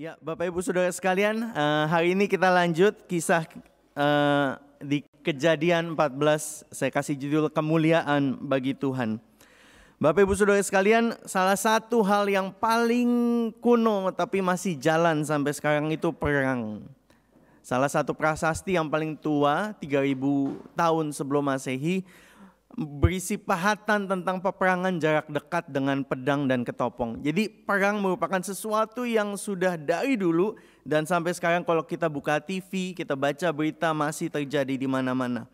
Ya, Bapak Ibu Saudara sekalian, eh, hari ini kita lanjut kisah eh, di Kejadian 14. Saya kasih judul kemuliaan bagi Tuhan. Bapak Ibu Saudara sekalian, salah satu hal yang paling kuno tapi masih jalan sampai sekarang itu perang. Salah satu prasasti yang paling tua 3000 tahun sebelum Masehi berisi pahatan tentang peperangan jarak dekat dengan pedang dan ketopong. Jadi perang merupakan sesuatu yang sudah dari dulu dan sampai sekarang kalau kita buka TV, kita baca berita masih terjadi di mana-mana.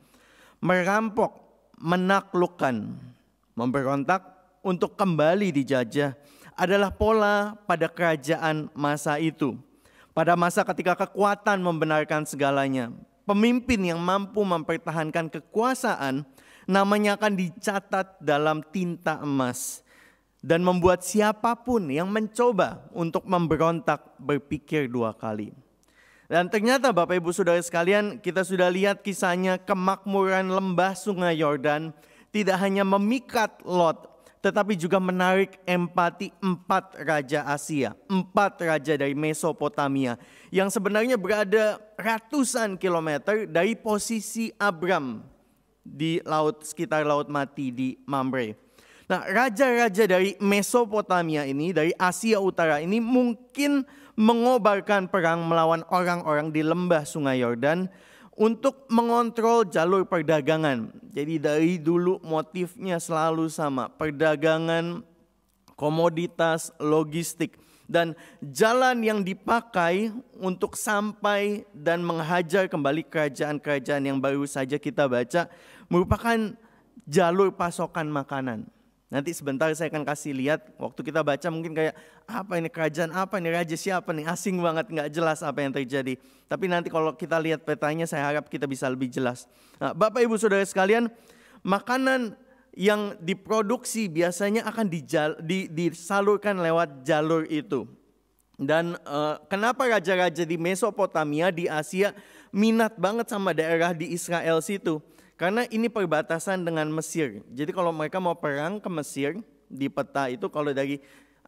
Merampok, menaklukkan, memberontak untuk kembali dijajah adalah pola pada kerajaan masa itu. Pada masa ketika kekuatan membenarkan segalanya, pemimpin yang mampu mempertahankan kekuasaan – Namanya akan dicatat dalam tinta emas dan membuat siapapun yang mencoba untuk memberontak berpikir dua kali. Dan ternyata Bapak Ibu Saudara sekalian, kita sudah lihat kisahnya kemakmuran lembah Sungai Yordan tidak hanya memikat Lot, tetapi juga menarik empati empat raja Asia, empat raja dari Mesopotamia yang sebenarnya berada ratusan kilometer dari posisi Abram di laut sekitar laut mati di Mamre. Nah, raja-raja dari Mesopotamia ini, dari Asia Utara ini mungkin mengobarkan perang melawan orang-orang di lembah Sungai Yordan untuk mengontrol jalur perdagangan. Jadi dari dulu motifnya selalu sama, perdagangan, komoditas, logistik dan jalan yang dipakai untuk sampai dan menghajar kembali kerajaan-kerajaan yang baru saja kita baca merupakan jalur pasokan makanan. Nanti sebentar saya akan kasih lihat waktu kita baca mungkin kayak apa ini kerajaan apa ini raja siapa nih asing banget nggak jelas apa yang terjadi. Tapi nanti kalau kita lihat petanya saya harap kita bisa lebih jelas. Nah, Bapak Ibu Saudara sekalian, makanan yang diproduksi biasanya akan dijal, di, disalurkan lewat jalur itu. Dan uh, kenapa raja-raja di Mesopotamia di Asia minat banget sama daerah di Israel situ? Karena ini perbatasan dengan Mesir. Jadi kalau mereka mau perang ke Mesir, di peta itu kalau dari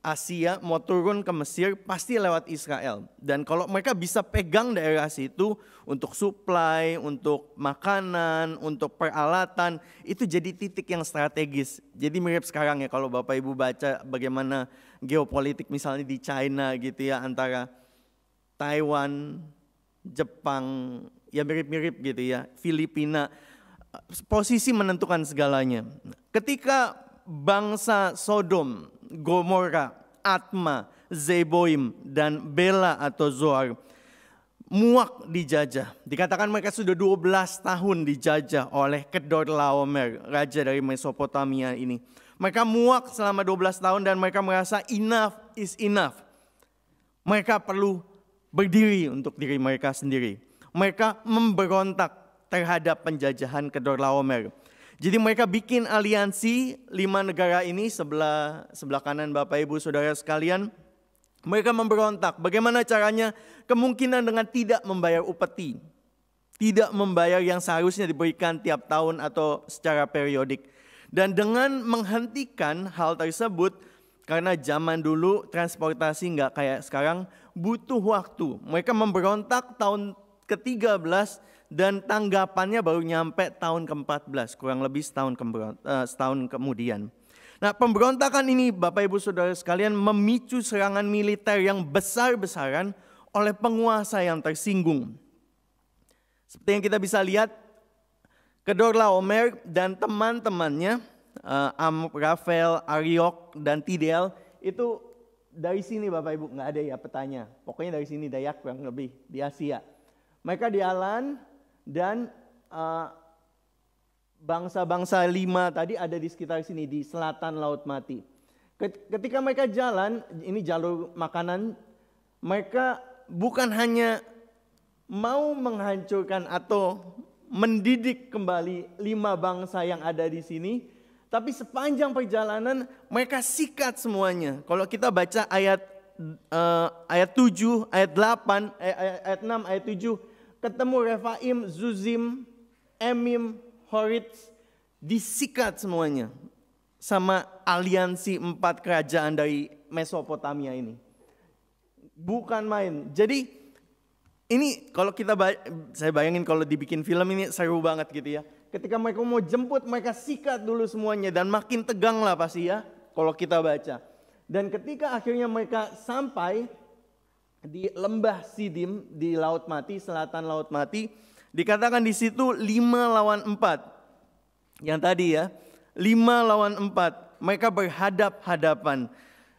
Asia mau turun ke Mesir pasti lewat Israel. Dan kalau mereka bisa pegang daerah situ untuk supply, untuk makanan, untuk peralatan, itu jadi titik yang strategis. Jadi mirip sekarang ya kalau Bapak Ibu baca bagaimana geopolitik misalnya di China gitu ya antara Taiwan, Jepang, ya mirip-mirip gitu ya, Filipina posisi menentukan segalanya. Ketika bangsa Sodom, Gomora, Atma, Zeboim, dan Bela atau Zoar muak dijajah. Dikatakan mereka sudah 12 tahun dijajah oleh Kedorlaomer, raja dari Mesopotamia ini. Mereka muak selama 12 tahun dan mereka merasa enough is enough. Mereka perlu berdiri untuk diri mereka sendiri. Mereka memberontak terhadap penjajahan Kedor Laomer. Jadi mereka bikin aliansi lima negara ini sebelah sebelah kanan Bapak Ibu Saudara sekalian. Mereka memberontak. Bagaimana caranya? Kemungkinan dengan tidak membayar upeti. Tidak membayar yang seharusnya diberikan tiap tahun atau secara periodik. Dan dengan menghentikan hal tersebut, karena zaman dulu transportasi nggak kayak sekarang, butuh waktu. Mereka memberontak tahun ke-13 dan tanggapannya baru nyampe tahun ke-14, kurang lebih setahun, ke, eh, setahun kemudian. Nah pemberontakan ini Bapak Ibu Saudara sekalian memicu serangan militer yang besar-besaran oleh penguasa yang tersinggung. Seperti yang kita bisa lihat, Kedorlaomer dan teman-temannya, uh, Am, Rafael, Ariok, dan Tidel, itu dari sini Bapak Ibu, nggak ada ya petanya. Pokoknya dari sini Dayak kurang lebih di Asia. Mereka di Alan dan uh, bangsa-bangsa uh, lima tadi ada di sekitar sini di selatan Laut Mati. Ketika mereka jalan, ini jalur makanan, mereka bukan hanya mau menghancurkan atau mendidik kembali lima bangsa yang ada di sini, tapi sepanjang perjalanan mereka sikat semuanya. Kalau kita baca ayat uh, ayat 7, ayat 8, eh, ayat, ayat 6, ayat 7, ketemu Refaim, Zuzim, Emim, Horitz, disikat semuanya sama aliansi empat kerajaan dari Mesopotamia ini. Bukan main. Jadi ini kalau kita saya bayangin kalau dibikin film ini seru banget gitu ya. Ketika mereka mau jemput mereka sikat dulu semuanya dan makin tegang lah pasti ya kalau kita baca. Dan ketika akhirnya mereka sampai di lembah Sidim di Laut Mati, selatan Laut Mati, dikatakan di situ lima lawan empat Yang tadi ya, lima lawan empat Mereka berhadap-hadapan.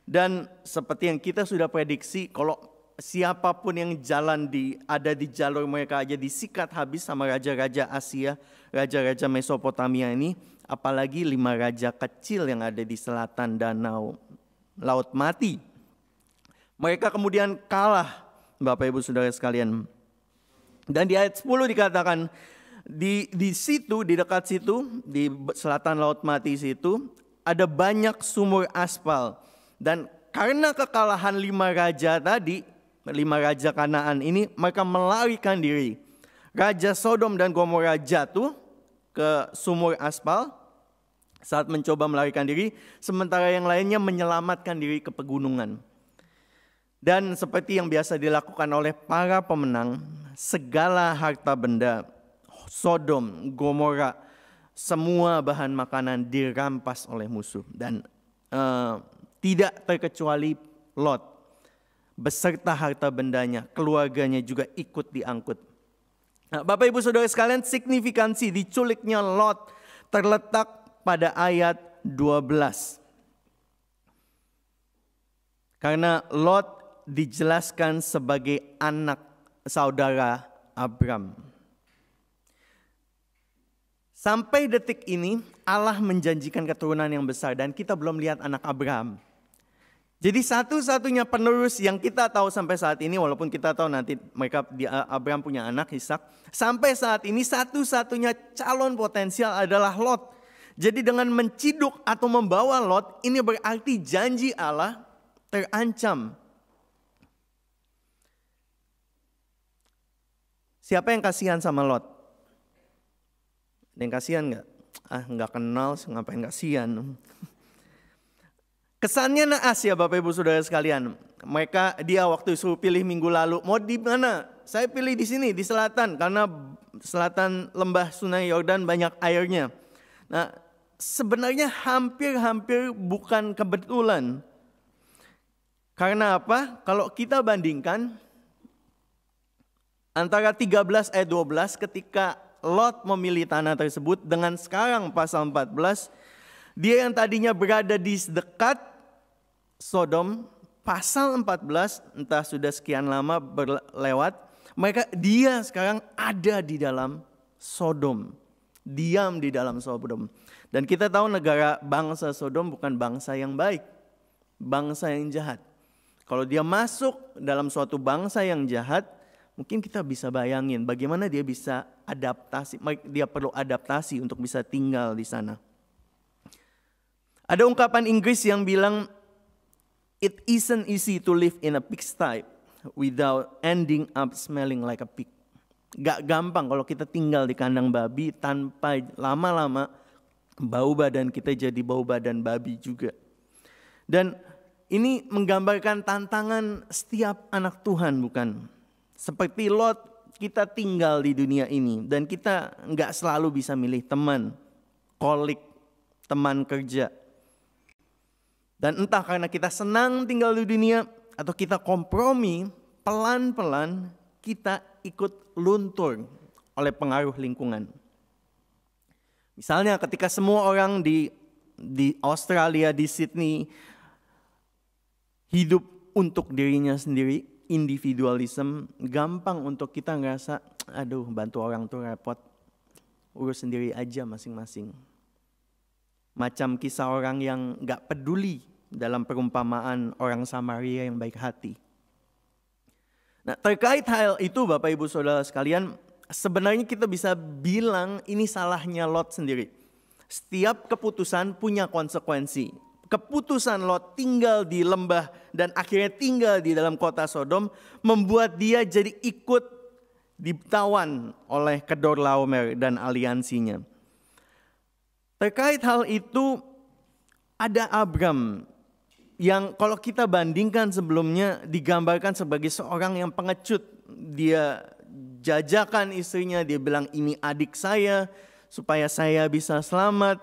Dan seperti yang kita sudah prediksi, kalau siapapun yang jalan di ada di jalur mereka aja disikat habis sama raja-raja Asia, raja-raja Mesopotamia ini, apalagi lima raja kecil yang ada di selatan danau Laut Mati. Mereka kemudian kalah, Bapak Ibu Saudara sekalian. Dan di ayat 10 dikatakan di di situ di dekat situ di selatan Laut Mati situ ada banyak sumur aspal dan karena kekalahan lima raja tadi lima raja Kanaan ini mereka melarikan diri. Raja Sodom dan Gomora jatuh ke sumur aspal saat mencoba melarikan diri, sementara yang lainnya menyelamatkan diri ke pegunungan. Dan seperti yang biasa dilakukan oleh para pemenang, segala harta benda, Sodom, Gomora, semua bahan makanan dirampas oleh musuh. Dan uh, tidak terkecuali Lot, beserta harta bendanya, keluarganya juga ikut diangkut. Nah, Bapak Ibu Saudara sekalian signifikansi diculiknya Lot terletak pada ayat 12. Karena Lot dijelaskan sebagai anak saudara Abram. Sampai detik ini Allah menjanjikan keturunan yang besar dan kita belum lihat anak Abraham. Jadi satu-satunya penerus yang kita tahu sampai saat ini walaupun kita tahu nanti mereka di eh, Abraham punya anak Ishak, sampai saat ini satu-satunya calon potensial adalah Lot. Jadi dengan menciduk atau membawa Lot ini berarti janji Allah terancam. Siapa yang kasihan sama Lot? Ada yang kasihan nggak? Ah nggak kenal, ngapain kasihan? Kesannya naas ya Bapak Ibu Saudara sekalian. Mereka dia waktu itu pilih minggu lalu, mau di mana? Saya pilih di sini di selatan karena selatan lembah Sungai Yordan banyak airnya. Nah, sebenarnya hampir-hampir bukan kebetulan. Karena apa? Kalau kita bandingkan Antara 13 ayat 12 ketika Lot memilih tanah tersebut dengan sekarang pasal 14 dia yang tadinya berada di dekat Sodom pasal 14 entah sudah sekian lama berlewat mereka dia sekarang ada di dalam Sodom diam di dalam Sodom dan kita tahu negara bangsa Sodom bukan bangsa yang baik bangsa yang jahat kalau dia masuk dalam suatu bangsa yang jahat mungkin kita bisa bayangin bagaimana dia bisa adaptasi, dia perlu adaptasi untuk bisa tinggal di sana. Ada ungkapan Inggris yang bilang, It isn't easy to live in a pigsty without ending up smelling like a pig. Gak gampang kalau kita tinggal di kandang babi tanpa lama-lama bau badan kita jadi bau badan babi juga. Dan ini menggambarkan tantangan setiap anak Tuhan bukan? Seperti Lot, kita tinggal di dunia ini dan kita nggak selalu bisa milih teman, kolik, teman kerja. Dan entah karena kita senang tinggal di dunia atau kita kompromi, pelan-pelan kita ikut luntur oleh pengaruh lingkungan. Misalnya ketika semua orang di di Australia, di Sydney hidup untuk dirinya sendiri, individualism, gampang untuk kita ngerasa, aduh bantu orang tuh repot, urus sendiri aja masing-masing. Macam kisah orang yang gak peduli dalam perumpamaan orang Samaria yang baik hati. Nah terkait hal itu Bapak Ibu Saudara sekalian, sebenarnya kita bisa bilang ini salahnya Lot sendiri. Setiap keputusan punya konsekuensi keputusan Lot tinggal di lembah dan akhirnya tinggal di dalam kota Sodom membuat dia jadi ikut ditawan oleh Kedorlaomer dan aliansinya. Terkait hal itu ada Abram yang kalau kita bandingkan sebelumnya digambarkan sebagai seorang yang pengecut. Dia jajakan istrinya, dia bilang ini adik saya supaya saya bisa selamat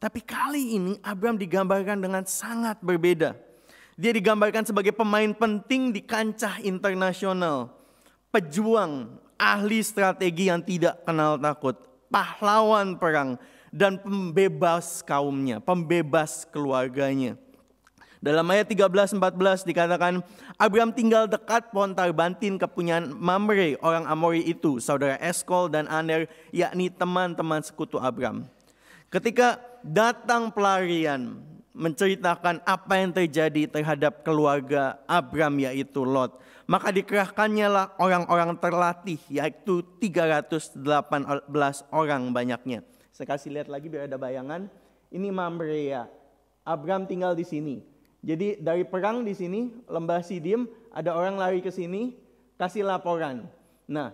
tapi kali ini Abraham digambarkan dengan sangat berbeda. Dia digambarkan sebagai pemain penting di kancah internasional. Pejuang, ahli strategi yang tidak kenal takut. Pahlawan perang dan pembebas kaumnya, pembebas keluarganya. Dalam ayat 13-14 dikatakan, Abram tinggal dekat pohon tarbantin kepunyaan Mamre, orang Amori itu, saudara Eskol dan Aner, yakni teman-teman sekutu Abram. Ketika datang pelarian menceritakan apa yang terjadi terhadap keluarga Abram yaitu Lot. Maka dikerahkannya lah orang-orang terlatih yaitu 318 orang banyaknya. Saya kasih lihat lagi biar ada bayangan. Ini Mamrea. Abram tinggal di sini. Jadi dari perang di sini, lembah Sidim, ada orang lari ke sini, kasih laporan. Nah,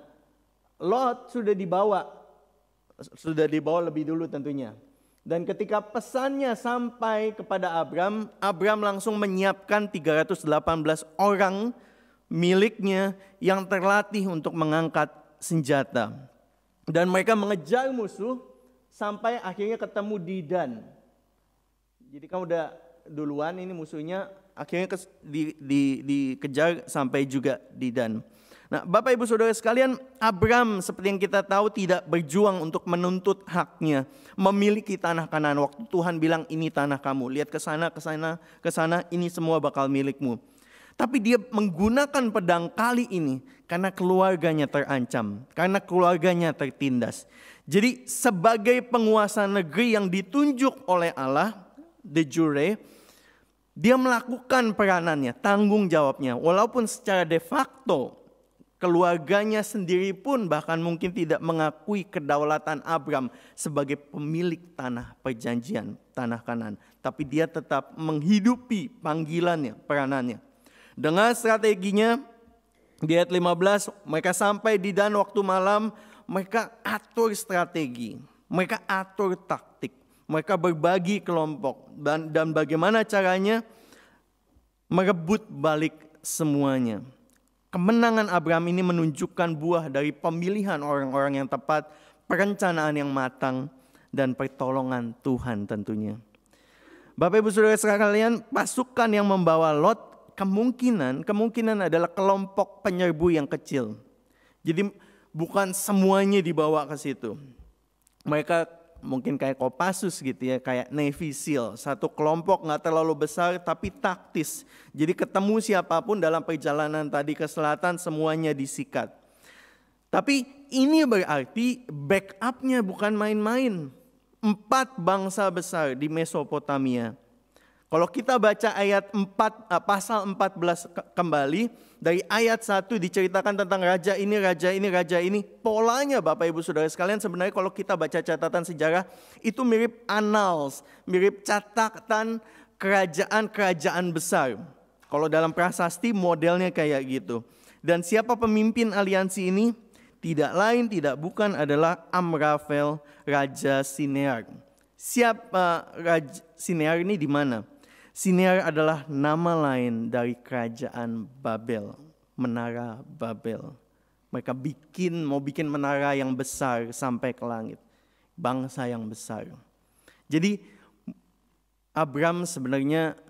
Lot sudah dibawa, sudah dibawa lebih dulu tentunya. Dan ketika pesannya sampai kepada Abram, Abram langsung menyiapkan 318 orang miliknya yang terlatih untuk mengangkat senjata. Dan mereka mengejar musuh sampai akhirnya ketemu di Dan. Jadi kamu udah duluan ini musuhnya akhirnya di, di, dikejar sampai juga di Dan. Nah, Bapak Ibu Saudara sekalian, Abram seperti yang kita tahu tidak berjuang untuk menuntut haknya, memiliki tanah kanan. Waktu Tuhan bilang ini tanah kamu, lihat ke sana, ke sana, ke sana, ini semua bakal milikmu. Tapi dia menggunakan pedang kali ini karena keluarganya terancam, karena keluarganya tertindas. Jadi sebagai penguasa negeri yang ditunjuk oleh Allah, the jure, dia melakukan peranannya, tanggung jawabnya. Walaupun secara de facto Keluarganya sendiri pun bahkan mungkin tidak mengakui kedaulatan Abram sebagai pemilik tanah perjanjian, tanah kanan. Tapi dia tetap menghidupi panggilannya, peranannya. Dengan strateginya, di ayat 15, mereka sampai di dan waktu malam, mereka atur strategi, mereka atur taktik, mereka berbagi kelompok. Dan, dan bagaimana caranya merebut balik semuanya Kemenangan Abraham ini menunjukkan buah dari pemilihan orang-orang yang tepat, perencanaan yang matang, dan pertolongan Tuhan tentunya. Bapak Ibu Saudara sekalian, pasukan yang membawa Lot kemungkinan kemungkinan adalah kelompok penyerbu yang kecil. Jadi bukan semuanya dibawa ke situ. Mereka mungkin kayak Kopassus gitu ya, kayak Navy SEAL. Satu kelompok nggak terlalu besar tapi taktis. Jadi ketemu siapapun dalam perjalanan tadi ke selatan semuanya disikat. Tapi ini berarti backupnya bukan main-main. Empat bangsa besar di Mesopotamia. Kalau kita baca ayat 4 eh, pasal 14 kembali dari ayat 1 diceritakan tentang raja ini, raja ini, raja ini. Polanya Bapak Ibu Saudara sekalian sebenarnya kalau kita baca catatan sejarah itu mirip annals, mirip catatan kerajaan-kerajaan besar. Kalau dalam prasasti modelnya kayak gitu. Dan siapa pemimpin aliansi ini? Tidak lain tidak bukan adalah Amrafel Raja Sinear. Siapa uh, eh, Raja Sinear ini di mana? Siniar adalah nama lain dari kerajaan Babel, menara Babel. Mereka bikin mau bikin menara yang besar sampai ke langit, bangsa yang besar. Jadi Abram sebenarnya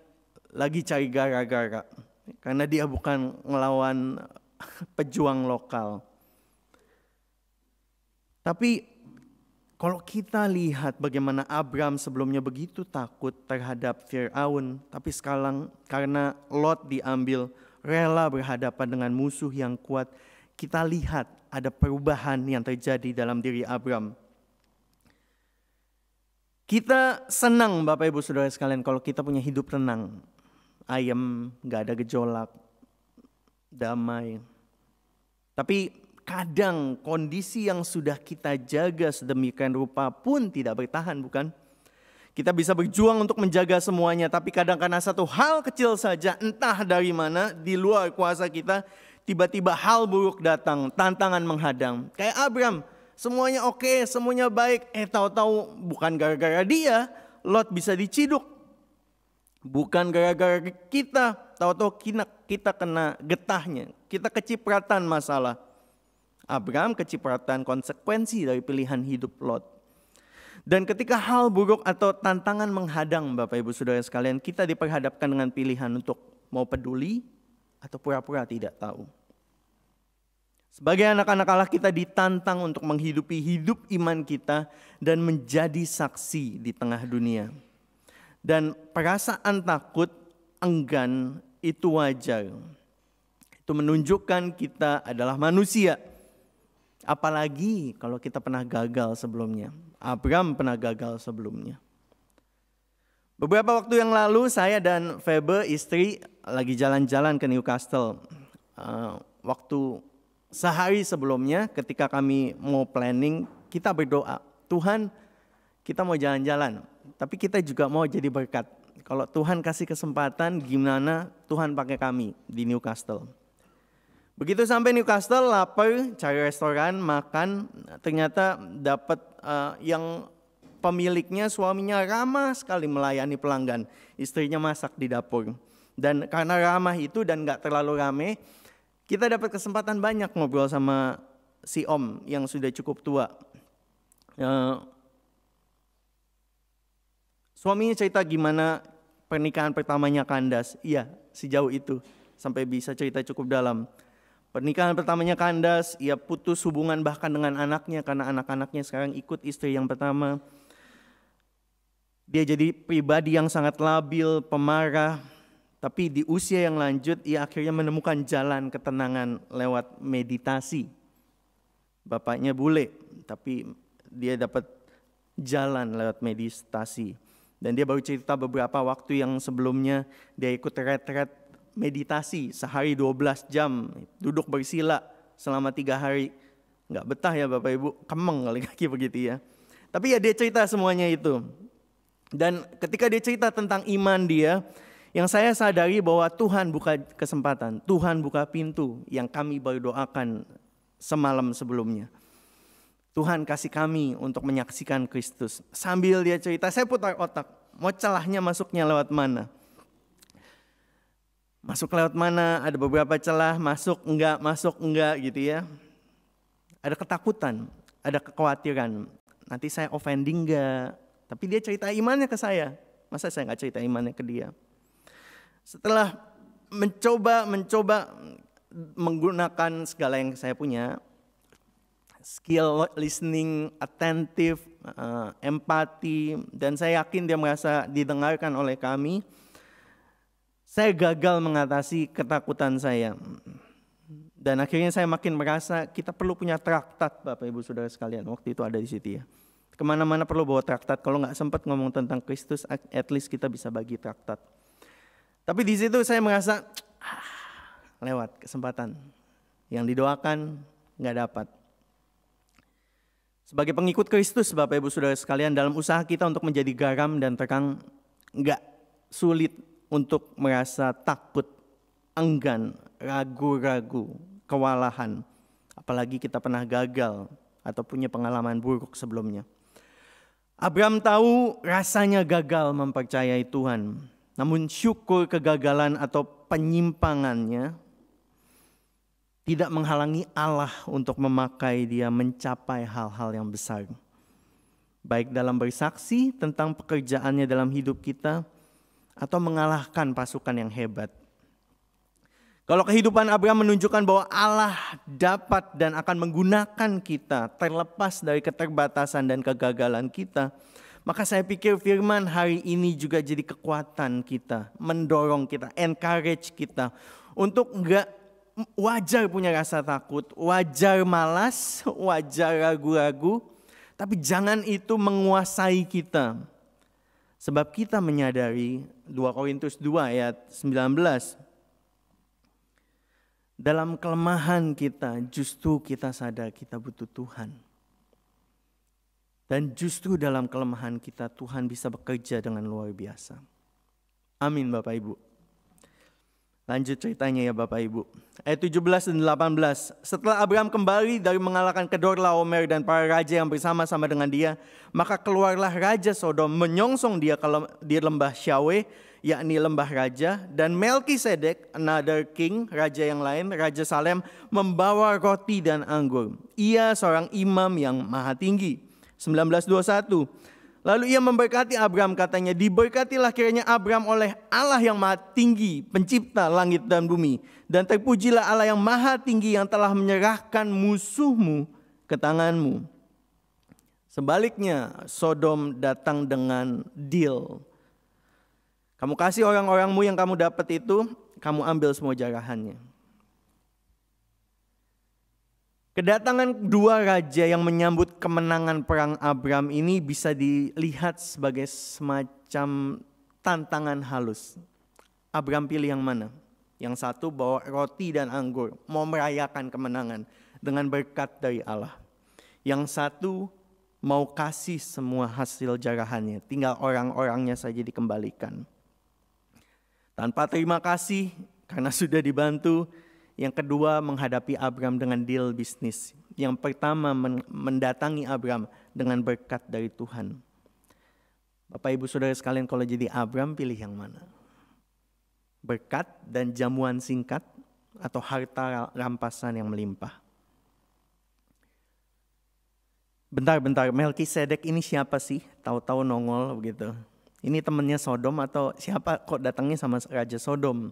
lagi cari gara-gara karena dia bukan melawan pejuang lokal. Tapi kalau kita lihat bagaimana Abram sebelumnya begitu takut terhadap Fir'aun, tapi sekarang karena Lot diambil rela berhadapan dengan musuh yang kuat, kita lihat ada perubahan yang terjadi dalam diri Abram. Kita senang Bapak Ibu Saudara sekalian kalau kita punya hidup tenang, ayam, gak ada gejolak, damai. Tapi kadang kondisi yang sudah kita jaga sedemikian rupa pun tidak bertahan, bukan? Kita bisa berjuang untuk menjaga semuanya, tapi kadang karena satu hal kecil saja, entah dari mana, di luar kuasa kita, tiba-tiba hal buruk datang, tantangan menghadang. Kayak Abram, semuanya oke, semuanya baik. Eh tahu-tahu bukan gara-gara dia, Lot bisa diciduk. Bukan gara-gara kita, tahu-tahu kita kena getahnya, kita kecipratan masalah. Abraham kecipratan konsekuensi dari pilihan hidup Lot. Dan ketika hal buruk atau tantangan menghadang Bapak Ibu Saudara sekalian, kita diperhadapkan dengan pilihan untuk mau peduli atau pura-pura tidak tahu. Sebagai anak-anak Allah kita ditantang untuk menghidupi hidup iman kita dan menjadi saksi di tengah dunia. Dan perasaan takut, enggan itu wajar. Itu menunjukkan kita adalah manusia Apalagi kalau kita pernah gagal sebelumnya. Abraham pernah gagal sebelumnya. Beberapa waktu yang lalu saya dan Febe istri lagi jalan-jalan ke Newcastle. Uh, waktu sehari sebelumnya ketika kami mau planning kita berdoa. Tuhan kita mau jalan-jalan tapi kita juga mau jadi berkat. Kalau Tuhan kasih kesempatan gimana Tuhan pakai kami di Newcastle. Begitu sampai Newcastle lapar, cari restoran, makan, ternyata dapat uh, yang pemiliknya suaminya ramah sekali melayani pelanggan, istrinya masak di dapur. Dan karena ramah itu dan nggak terlalu rame, kita dapat kesempatan banyak ngobrol sama si Om yang sudah cukup tua. Uh, suaminya cerita gimana pernikahan pertamanya kandas. Iya, sejauh itu sampai bisa cerita cukup dalam Pernikahan pertamanya kandas, ia putus hubungan bahkan dengan anaknya karena anak-anaknya sekarang ikut istri yang pertama. Dia jadi pribadi yang sangat labil, pemarah, tapi di usia yang lanjut ia akhirnya menemukan jalan ketenangan lewat meditasi. Bapaknya bule, tapi dia dapat jalan lewat meditasi. Dan dia baru cerita beberapa waktu yang sebelumnya dia ikut retret meditasi sehari 12 jam, duduk bersila selama tiga hari. Nggak betah ya Bapak Ibu, kemeng kali kaki begitu ya. Tapi ya dia cerita semuanya itu. Dan ketika dia cerita tentang iman dia, yang saya sadari bahwa Tuhan buka kesempatan, Tuhan buka pintu yang kami doakan semalam sebelumnya. Tuhan kasih kami untuk menyaksikan Kristus. Sambil dia cerita, saya putar otak, mau celahnya masuknya lewat mana. Masuk lewat mana? Ada beberapa celah, masuk enggak, masuk enggak gitu ya. Ada ketakutan, ada kekhawatiran. Nanti saya offending enggak? Tapi dia cerita imannya ke saya. Masa saya enggak cerita imannya ke dia? Setelah mencoba, mencoba menggunakan segala yang saya punya, skill listening, attentive, eh, empati, dan saya yakin dia merasa didengarkan oleh kami saya gagal mengatasi ketakutan saya. Dan akhirnya saya makin merasa kita perlu punya traktat Bapak Ibu Saudara sekalian. Waktu itu ada di situ ya. Kemana-mana perlu bawa traktat. Kalau nggak sempat ngomong tentang Kristus, at least kita bisa bagi traktat. Tapi di situ saya merasa ah, lewat kesempatan. Yang didoakan nggak dapat. Sebagai pengikut Kristus, Bapak Ibu Saudara sekalian, dalam usaha kita untuk menjadi garam dan terang, nggak sulit untuk merasa takut, enggan, ragu-ragu, kewalahan. Apalagi kita pernah gagal atau punya pengalaman buruk sebelumnya. Abraham tahu rasanya gagal mempercayai Tuhan. Namun syukur kegagalan atau penyimpangannya tidak menghalangi Allah untuk memakai dia mencapai hal-hal yang besar. Baik dalam bersaksi tentang pekerjaannya dalam hidup kita, atau mengalahkan pasukan yang hebat. Kalau kehidupan Abraham menunjukkan bahwa Allah dapat dan akan menggunakan kita terlepas dari keterbatasan dan kegagalan kita, maka saya pikir firman hari ini juga jadi kekuatan kita, mendorong kita, encourage kita untuk enggak wajar punya rasa takut, wajar malas, wajar ragu-ragu, tapi jangan itu menguasai kita. Sebab kita menyadari 2 Korintus 2 ayat 19. Dalam kelemahan kita justru kita sadar kita butuh Tuhan. Dan justru dalam kelemahan kita Tuhan bisa bekerja dengan luar biasa. Amin Bapak Ibu. Lanjut ceritanya ya Bapak Ibu. Ayat 17 dan 18. Setelah Abraham kembali dari mengalahkan Kedor Laomer dan para raja yang bersama-sama dengan dia, maka keluarlah Raja Sodom menyongsong dia ke di lembah Syaweh, yakni lembah raja, dan Melkisedek, another king, raja yang lain, Raja Salem, membawa roti dan anggur. Ia seorang imam yang maha tinggi. 1921. Lalu ia memberkati Abraham, katanya, diberkatilah kiranya Abraham oleh Allah yang maha tinggi, pencipta langit dan bumi. Dan terpujilah Allah yang maha tinggi yang telah menyerahkan musuhmu ke tanganmu. Sebaliknya, Sodom datang dengan deal. Kamu kasih orang-orangmu yang kamu dapat itu, kamu ambil semua jarahannya. Kedatangan dua raja yang menyambut kemenangan perang Abram ini bisa dilihat sebagai semacam tantangan halus. Abram pilih yang mana? Yang satu bawa roti dan anggur, mau merayakan kemenangan dengan berkat dari Allah. Yang satu mau kasih semua hasil jarahannya, tinggal orang-orangnya saja dikembalikan. Tanpa terima kasih karena sudah dibantu, yang kedua menghadapi Abram dengan deal bisnis. Yang pertama mendatangi Abram dengan berkat dari Tuhan. Bapak ibu saudara sekalian kalau jadi Abram pilih yang mana? Berkat dan jamuan singkat atau harta rampasan yang melimpah. Bentar-bentar, Melki Melkisedek ini siapa sih? Tahu-tahu nongol begitu. Ini temennya Sodom atau siapa kok datangnya sama Raja Sodom?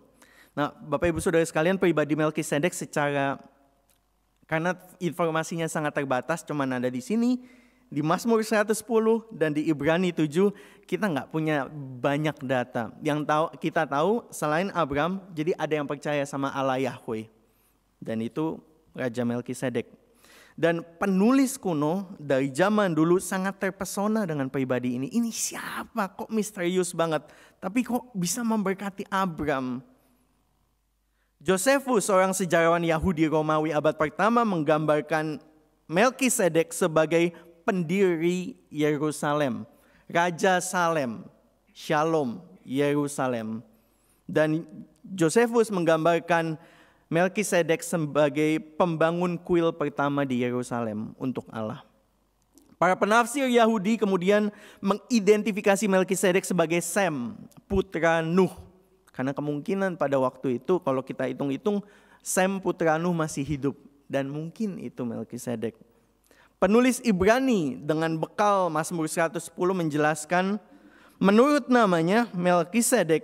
Nah, Bapak Ibu Saudara sekalian, pribadi Melkisedek secara karena informasinya sangat terbatas, cuman ada di sini, di Mazmur 110 dan di Ibrani 7 kita nggak punya banyak data. Yang tahu kita tahu selain Abram, jadi ada yang percaya sama Allah Yahweh. Dan itu Raja Melkisedek. Dan penulis kuno dari zaman dulu sangat terpesona dengan pribadi ini. Ini siapa? Kok misterius banget? Tapi kok bisa memberkati Abram? Josephus, seorang sejarawan Yahudi Romawi abad pertama menggambarkan Melkisedek sebagai pendiri Yerusalem, Raja Salem, Shalom, Yerusalem. Dan Josephus menggambarkan Melkisedek sebagai pembangun kuil pertama di Yerusalem untuk Allah. Para penafsir Yahudi kemudian mengidentifikasi Melkisedek sebagai Sem, putra Nuh. Karena kemungkinan pada waktu itu kalau kita hitung-hitung Sem Putranu masih hidup dan mungkin itu Melkisedek. Penulis Ibrani dengan bekal Mazmur 110 menjelaskan menurut namanya Melkisedek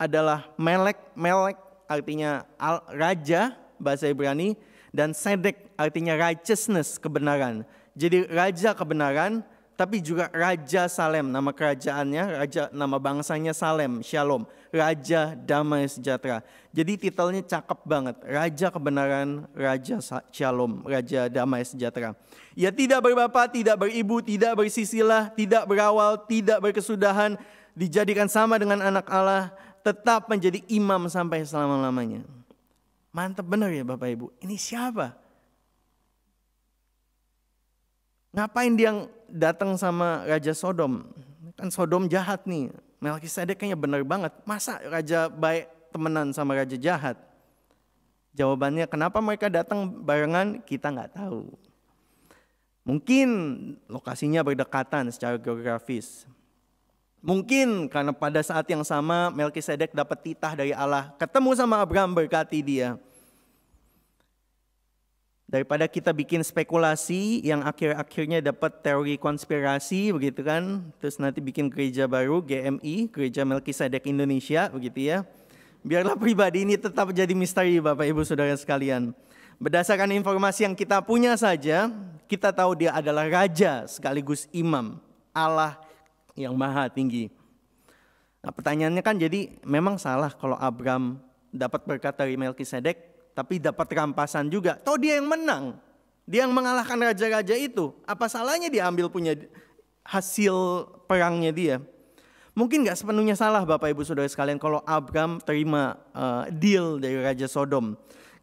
adalah Melek Melek artinya raja bahasa Ibrani dan Sedek artinya righteousness kebenaran. Jadi raja kebenaran tapi juga Raja Salem, nama kerajaannya, raja nama bangsanya Salem, Shalom. Raja Damai Sejahtera. Jadi titelnya cakep banget, Raja Kebenaran, Raja Shalom, Raja Damai Sejahtera. Ia ya tidak berbapa, tidak beribu, tidak bersisilah, tidak berawal, tidak berkesudahan, dijadikan sama dengan anak Allah, tetap menjadi imam sampai selama-lamanya. Mantap benar ya Bapak Ibu, ini siapa? Ngapain dia datang sama Raja Sodom? Kan Sodom jahat nih, Melkisedek kayaknya bener banget. Masa raja baik temenan sama raja jahat? Jawabannya kenapa mereka datang barengan kita nggak tahu. Mungkin lokasinya berdekatan secara geografis. Mungkin karena pada saat yang sama Melkisedek dapat titah dari Allah, ketemu sama Abraham berkati dia daripada kita bikin spekulasi yang akhir-akhirnya dapat teori konspirasi begitu kan terus nanti bikin gereja baru GMI gereja Melkisedek Indonesia begitu ya biarlah pribadi ini tetap jadi misteri Bapak Ibu Saudara sekalian berdasarkan informasi yang kita punya saja kita tahu dia adalah raja sekaligus imam Allah yang maha tinggi nah pertanyaannya kan jadi memang salah kalau Abram dapat berkat dari Melkisedek tapi dapat rampasan juga. Toh dia yang menang. Dia yang mengalahkan raja-raja itu. Apa salahnya dia ambil punya hasil perangnya dia? Mungkin gak sepenuhnya salah Bapak Ibu Saudara sekalian kalau Abram terima uh, deal dari Raja Sodom.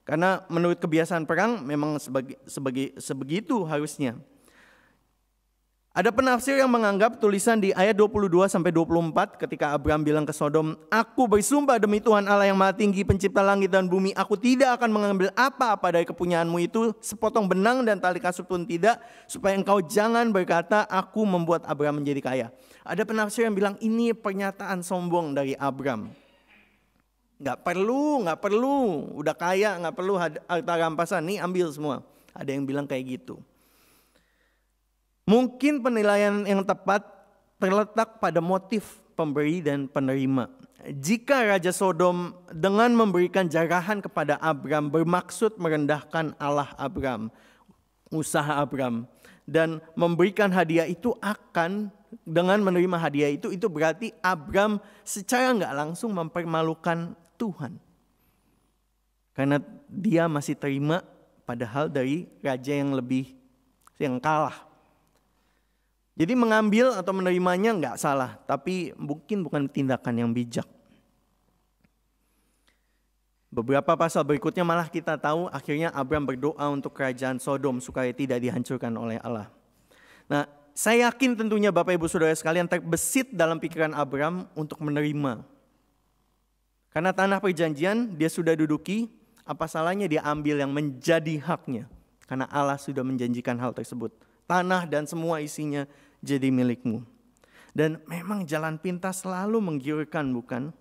Karena menurut kebiasaan perang memang sebagi, sebagai, sebegitu harusnya. Ada penafsir yang menganggap tulisan di ayat 22 sampai 24 ketika Abraham bilang ke Sodom, "Aku bersumpah demi Tuhan Allah yang Maha Tinggi, pencipta langit dan bumi, aku tidak akan mengambil apa-apa dari kepunyaanmu itu, sepotong benang dan tali kasut pun tidak, supaya engkau jangan berkata, aku membuat Abraham menjadi kaya." Ada penafsir yang bilang ini pernyataan sombong dari Abraham. Gak perlu, gak perlu, udah kaya, gak perlu harta rampasan, nih ambil semua. Ada yang bilang kayak gitu. Mungkin penilaian yang tepat terletak pada motif pemberi dan penerima. Jika Raja Sodom dengan memberikan jarahan kepada Abram bermaksud merendahkan Allah Abram, usaha Abram, dan memberikan hadiah itu akan dengan menerima hadiah itu, itu berarti Abram secara nggak langsung mempermalukan Tuhan. Karena dia masih terima padahal dari raja yang lebih yang kalah. Jadi mengambil atau menerimanya nggak salah, tapi mungkin bukan tindakan yang bijak. Beberapa pasal berikutnya malah kita tahu akhirnya Abraham berdoa untuk kerajaan Sodom supaya tidak dihancurkan oleh Allah. Nah, saya yakin tentunya Bapak Ibu Saudara sekalian terbesit dalam pikiran Abraham untuk menerima. Karena tanah perjanjian dia sudah duduki, apa salahnya dia ambil yang menjadi haknya. Karena Allah sudah menjanjikan hal tersebut. Tanah dan semua isinya jadi milikmu. Dan memang jalan pintas selalu menggiurkan bukan?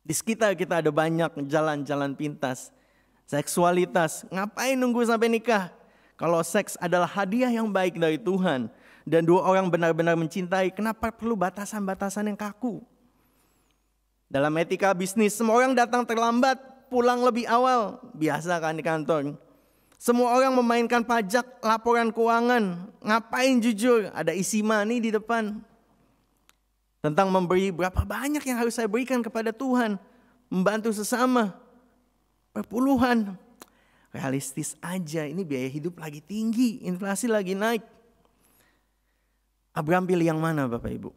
Di sekitar kita ada banyak jalan-jalan pintas. Seksualitas, ngapain nunggu sampai nikah? Kalau seks adalah hadiah yang baik dari Tuhan dan dua orang benar-benar mencintai, kenapa perlu batasan-batasan yang kaku? Dalam etika bisnis, semua orang datang terlambat, pulang lebih awal. Biasa kan di kantor. Semua orang memainkan pajak, laporan keuangan, ngapain jujur, ada isi mani di depan. Tentang memberi berapa banyak yang harus saya berikan kepada Tuhan, membantu sesama, perpuluhan. Realistis aja, ini biaya hidup lagi tinggi, inflasi lagi naik. Abraham pilih yang mana Bapak Ibu?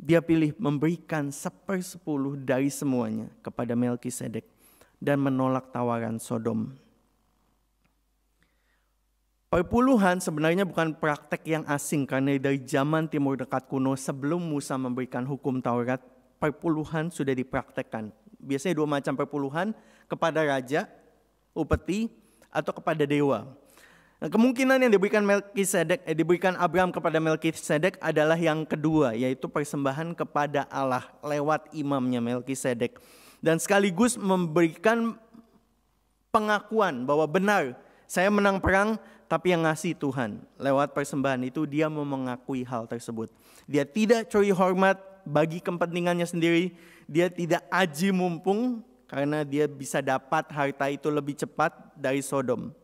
Dia pilih memberikan sepersepuluh dari semuanya kepada Melkisedek dan menolak tawaran Sodom Perpuluhan sebenarnya bukan praktek yang asing karena dari zaman Timur Dekat kuno sebelum Musa memberikan hukum Taurat, perpuluhan sudah dipraktekkan. Biasanya dua macam perpuluhan, kepada raja, upeti, atau kepada dewa. Nah, kemungkinan yang diberikan Melkisedek, eh, diberikan Abraham kepada Melkisedek adalah yang kedua, yaitu persembahan kepada Allah lewat imamnya Melkisedek. Dan sekaligus memberikan pengakuan bahwa benar, saya menang perang, tapi yang ngasih Tuhan. Lewat persembahan itu dia mau mengakui hal tersebut. Dia tidak curi hormat bagi kepentingannya sendiri. Dia tidak aji mumpung karena dia bisa dapat harta itu lebih cepat dari Sodom.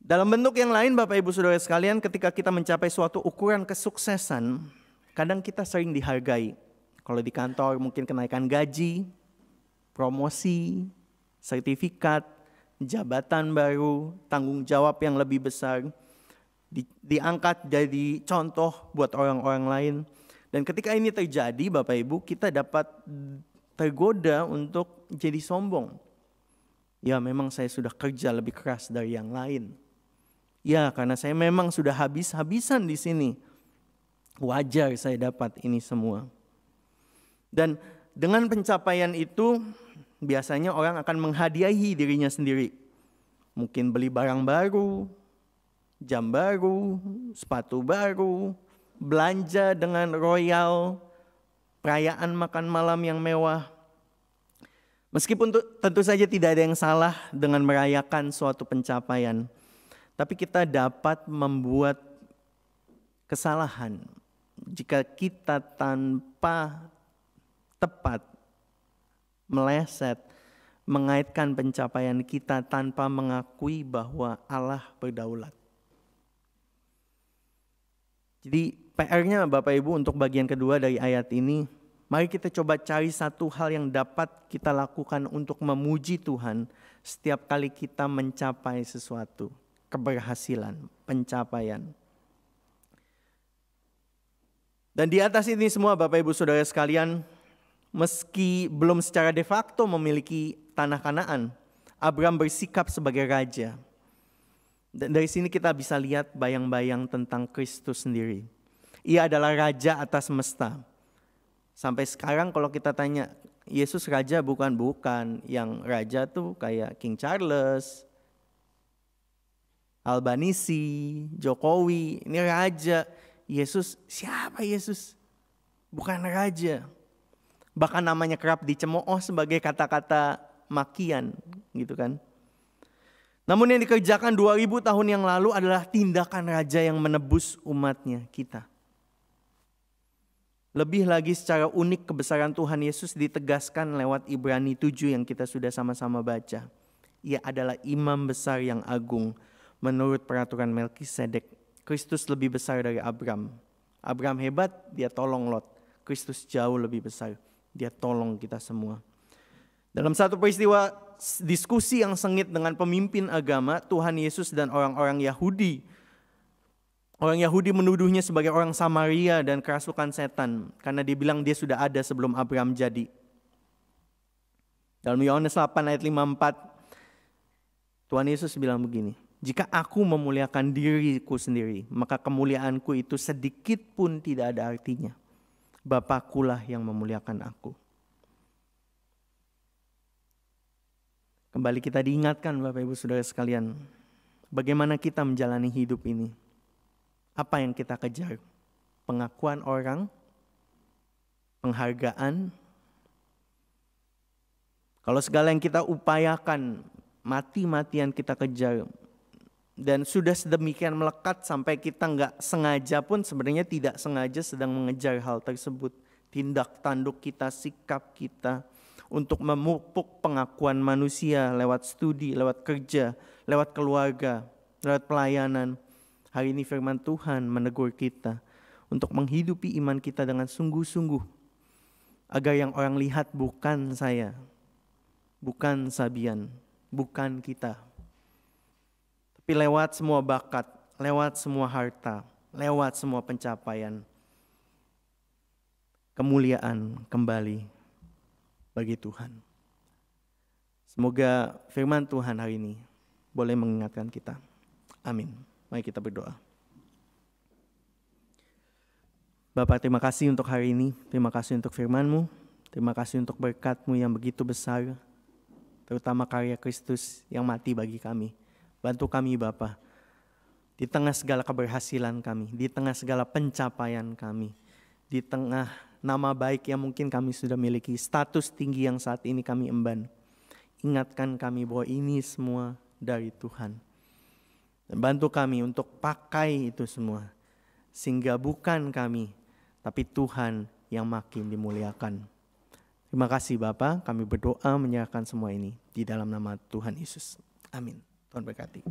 Dalam bentuk yang lain Bapak Ibu Saudara sekalian ketika kita mencapai suatu ukuran kesuksesan, kadang kita sering dihargai. Kalau di kantor mungkin kenaikan gaji, promosi, sertifikat, jabatan baru, tanggung jawab yang lebih besar, di, diangkat jadi contoh buat orang-orang lain. Dan ketika ini terjadi, Bapak Ibu, kita dapat tergoda untuk jadi sombong. Ya, memang saya sudah kerja lebih keras dari yang lain. Ya, karena saya memang sudah habis-habisan di sini. Wajar saya dapat ini semua. Dan dengan pencapaian itu, biasanya orang akan menghadiahi dirinya sendiri. Mungkin beli barang baru, jam baru, sepatu baru, belanja dengan royal, perayaan makan malam yang mewah. Meskipun tentu saja tidak ada yang salah dengan merayakan suatu pencapaian, tapi kita dapat membuat kesalahan jika kita tanpa tepat meleset, mengaitkan pencapaian kita tanpa mengakui bahwa Allah berdaulat. Jadi PR-nya Bapak Ibu untuk bagian kedua dari ayat ini, mari kita coba cari satu hal yang dapat kita lakukan untuk memuji Tuhan setiap kali kita mencapai sesuatu, keberhasilan, pencapaian. Dan di atas ini semua Bapak Ibu Saudara sekalian, Meski belum secara de facto memiliki tanah Kanaan, Abraham bersikap sebagai raja. Dan dari sini kita bisa lihat bayang-bayang tentang Kristus sendiri. Ia adalah raja atas semesta. Sampai sekarang kalau kita tanya, Yesus raja bukan bukan, yang raja tuh kayak King Charles, Albanisi, Jokowi, ini raja. Yesus, siapa Yesus? Bukan raja bahkan namanya kerap dicemooh sebagai kata-kata makian gitu kan. Namun yang dikerjakan 2000 tahun yang lalu adalah tindakan raja yang menebus umatnya kita. Lebih lagi secara unik kebesaran Tuhan Yesus ditegaskan lewat Ibrani 7 yang kita sudah sama-sama baca. Ia adalah imam besar yang agung menurut peraturan Melkisedek. Kristus lebih besar dari Abram. Abram hebat, dia tolong Lot. Kristus jauh lebih besar. Dia tolong kita semua. Dalam satu peristiwa diskusi yang sengit dengan pemimpin agama, Tuhan Yesus dan orang-orang Yahudi. Orang Yahudi menuduhnya sebagai orang Samaria dan kerasukan setan karena dia bilang dia sudah ada sebelum Abraham jadi. Dalam Yohanes 8 ayat 54 Tuhan Yesus bilang begini, "Jika aku memuliakan diriku sendiri, maka kemuliaanku itu sedikit pun tidak ada artinya." Bapakulah yang memuliakan aku. Kembali kita diingatkan Bapak Ibu Saudara sekalian, bagaimana kita menjalani hidup ini. Apa yang kita kejar? Pengakuan orang, penghargaan. Kalau segala yang kita upayakan, mati-matian kita kejar dan sudah sedemikian melekat sampai kita nggak sengaja pun sebenarnya tidak sengaja sedang mengejar hal tersebut. Tindak tanduk kita, sikap kita untuk memupuk pengakuan manusia lewat studi, lewat kerja, lewat keluarga, lewat pelayanan. Hari ini firman Tuhan menegur kita untuk menghidupi iman kita dengan sungguh-sungguh agar yang orang lihat bukan saya, bukan Sabian, bukan kita, tapi lewat semua bakat, lewat semua harta, lewat semua pencapaian. Kemuliaan kembali bagi Tuhan. Semoga firman Tuhan hari ini boleh mengingatkan kita. Amin. Mari kita berdoa. Bapak terima kasih untuk hari ini, terima kasih untuk firmanmu, terima kasih untuk berkat yang begitu besar, terutama karya Kristus yang mati bagi kami. Bantu kami Bapa di tengah segala keberhasilan kami, di tengah segala pencapaian kami, di tengah nama baik yang mungkin kami sudah miliki, status tinggi yang saat ini kami emban. Ingatkan kami bahwa ini semua dari Tuhan. Dan bantu kami untuk pakai itu semua, sehingga bukan kami, tapi Tuhan yang makin dimuliakan. Terima kasih Bapak, kami berdoa menyerahkan semua ini di dalam nama Tuhan Yesus. Amin. Tuhan berkati.